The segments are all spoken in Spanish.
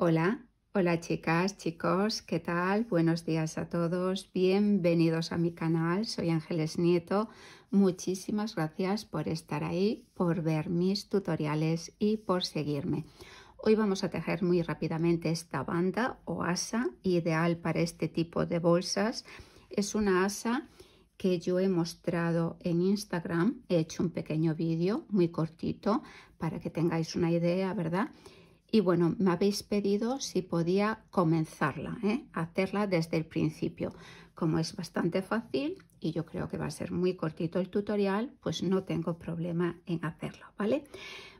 Hola, hola chicas, chicos, ¿qué tal? Buenos días a todos, bienvenidos a mi canal, soy Ángeles Nieto. Muchísimas gracias por estar ahí, por ver mis tutoriales y por seguirme. Hoy vamos a tejer muy rápidamente esta banda o asa, ideal para este tipo de bolsas. Es una asa que yo he mostrado en Instagram, he hecho un pequeño vídeo muy cortito para que tengáis una idea, ¿verdad? Y bueno, me habéis pedido si podía comenzarla, ¿eh? hacerla desde el principio. Como es bastante fácil y yo creo que va a ser muy cortito el tutorial, pues no tengo problema en hacerlo, ¿vale?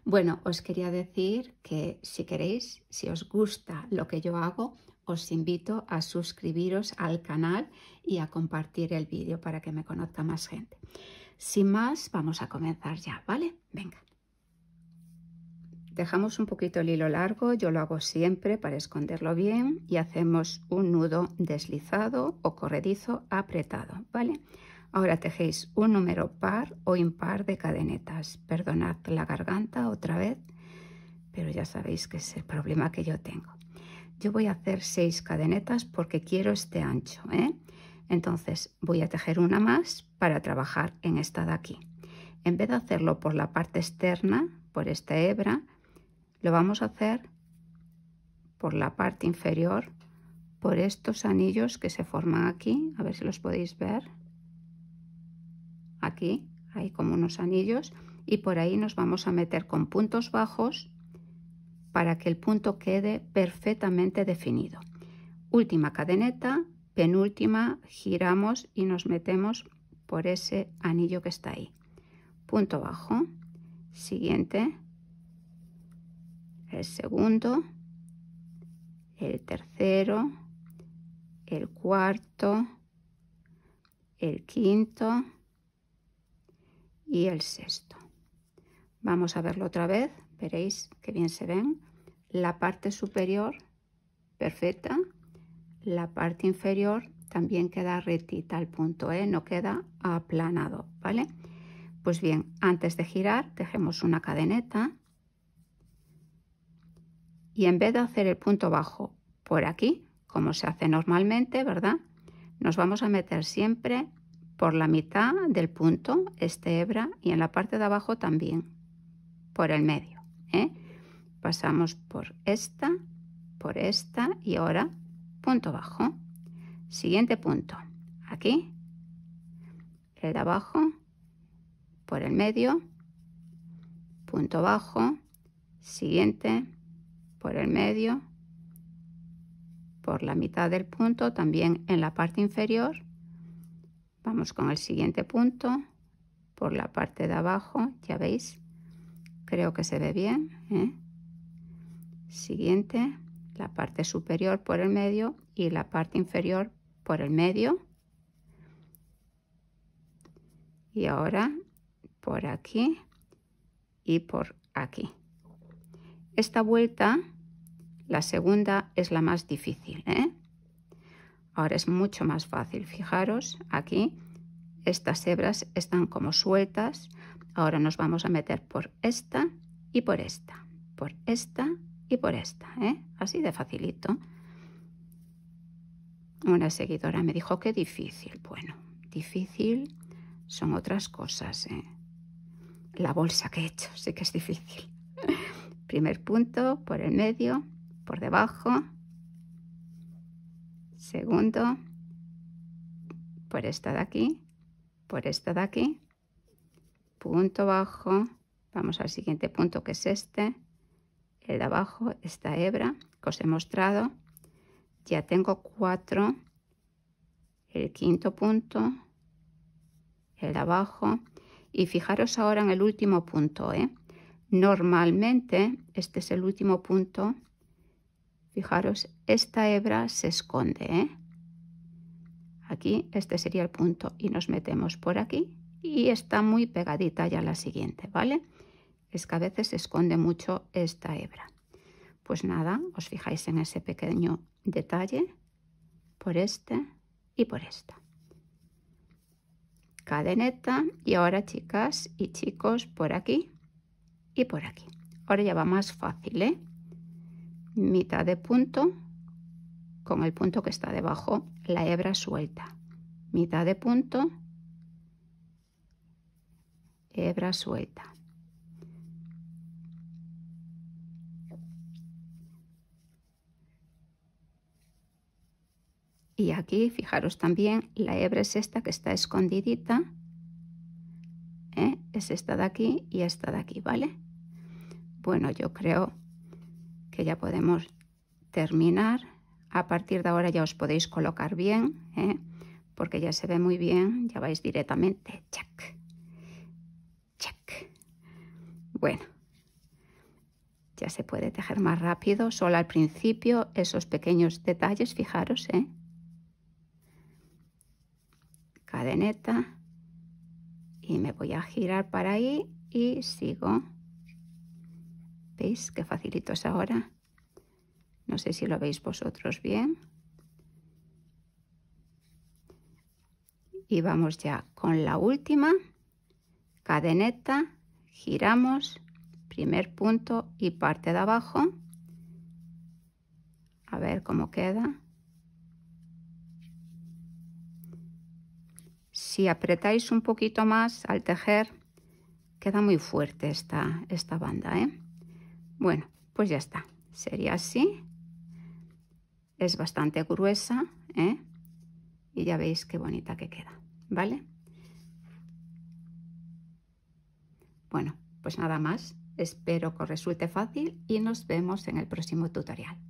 Bueno, os quería decir que si queréis, si os gusta lo que yo hago, os invito a suscribiros al canal y a compartir el vídeo para que me conozca más gente. Sin más, vamos a comenzar ya, ¿vale? Venga. Dejamos un poquito el hilo largo, yo lo hago siempre para esconderlo bien y hacemos un nudo deslizado o corredizo apretado, ¿vale? Ahora tejéis un número par o impar de cadenetas. Perdonad la garganta otra vez, pero ya sabéis que es el problema que yo tengo. Yo voy a hacer seis cadenetas porque quiero este ancho, ¿eh? Entonces voy a tejer una más para trabajar en esta de aquí. En vez de hacerlo por la parte externa, por esta hebra, lo vamos a hacer por la parte inferior, por estos anillos que se forman aquí, a ver si los podéis ver. Aquí hay como unos anillos y por ahí nos vamos a meter con puntos bajos para que el punto quede perfectamente definido. Última cadeneta, penúltima, giramos y nos metemos por ese anillo que está ahí. Punto bajo, siguiente, el segundo, el tercero, el cuarto, el quinto y el sexto. Vamos a verlo otra vez, veréis que bien se ven. La parte superior perfecta, la parte inferior también queda retita al punto, e no queda aplanado, ¿vale? Pues bien, antes de girar, dejemos una cadeneta y en vez de hacer el punto bajo por aquí, como se hace normalmente, ¿verdad? Nos vamos a meter siempre por la mitad del punto, este hebra, y en la parte de abajo también, por el medio. ¿eh? Pasamos por esta, por esta y ahora punto bajo. Siguiente punto, aquí, el de abajo, por el medio, punto bajo, siguiente, por el medio, por la mitad del punto, también en la parte inferior. Vamos con el siguiente punto, por la parte de abajo, ya veis, creo que se ve bien. ¿eh? Siguiente, la parte superior por el medio y la parte inferior por el medio. Y ahora por aquí y por aquí. Esta vuelta, la segunda, es la más difícil. ¿eh? Ahora es mucho más fácil. Fijaros, aquí estas hebras están como sueltas. Ahora nos vamos a meter por esta y por esta, por esta y por esta. ¿eh? Así de facilito. Una seguidora me dijo que difícil. Bueno, difícil son otras cosas. ¿eh? La bolsa que he hecho sí que es difícil primer punto por el medio, por debajo, segundo, por esta de aquí, por esta de aquí, punto bajo, vamos al siguiente punto que es este, el de abajo, esta hebra que os he mostrado, ya tengo cuatro, el quinto punto, el de abajo, y fijaros ahora en el último punto, ¿eh? Normalmente, este es el último punto, fijaros, esta hebra se esconde. ¿eh? Aquí, este sería el punto y nos metemos por aquí y está muy pegadita ya la siguiente, ¿vale? Es que a veces se esconde mucho esta hebra. Pues nada, os fijáis en ese pequeño detalle, por este y por esta. Cadeneta y ahora chicas y chicos por aquí y por aquí. Ahora ya va más fácil, ¿eh? Mitad de punto con el punto que está debajo, la hebra suelta. Mitad de punto, hebra suelta. Y aquí, fijaros también, la hebra es esta que está escondidita. ¿eh? Es esta de aquí y esta de aquí, ¿vale? Bueno, yo creo que ya podemos terminar. A partir de ahora ya os podéis colocar bien, ¿eh? porque ya se ve muy bien, ya vais directamente, check, check, Bueno, ya se puede tejer más rápido, solo al principio esos pequeños detalles, fijaros, ¿eh? cadeneta y me voy a girar para ahí y sigo que qué facilito es ahora? No sé si lo veis vosotros bien. Y vamos ya con la última. Cadeneta, giramos, primer punto y parte de abajo. A ver cómo queda. Si apretáis un poquito más al tejer, queda muy fuerte esta, esta banda, ¿eh? Bueno, pues ya está. Sería así. Es bastante gruesa, ¿eh? Y ya veis qué bonita que queda, ¿vale? Bueno, pues nada más. Espero que os resulte fácil y nos vemos en el próximo tutorial.